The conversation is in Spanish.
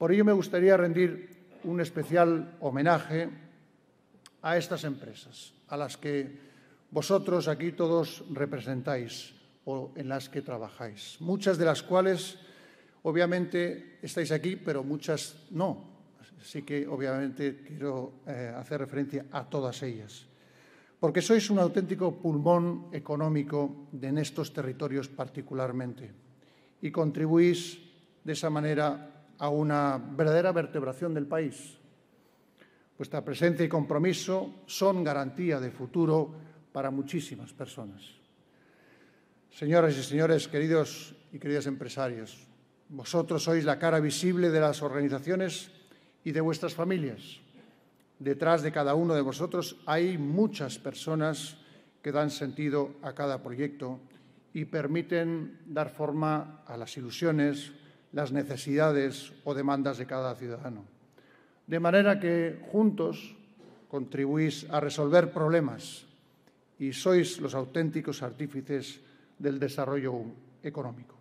Por ello me gustaría rendir un especial homenaje a estas empresas, a las que vosotros aquí todos representáis o en las que trabajáis, muchas de las cuales obviamente estáis aquí, pero muchas no. Así que obviamente quiero eh, hacer referencia a todas ellas, porque sois un auténtico pulmón económico de, en estos territorios particularmente y contribuís de esa manera a una verdadera vertebración del país. Vuestra presencia y compromiso son garantía de futuro para muchísimas personas. Señoras y señores, queridos y queridas empresarios, vosotros sois la cara visible de las organizaciones y de vuestras familias. Detrás de cada uno de vosotros hay muchas personas que dan sentido a cada proyecto y permiten dar forma a las ilusiones, las necesidades o demandas de cada ciudadano. De manera que juntos contribuís a resolver problemas y sois los auténticos artífices del desarrollo económico.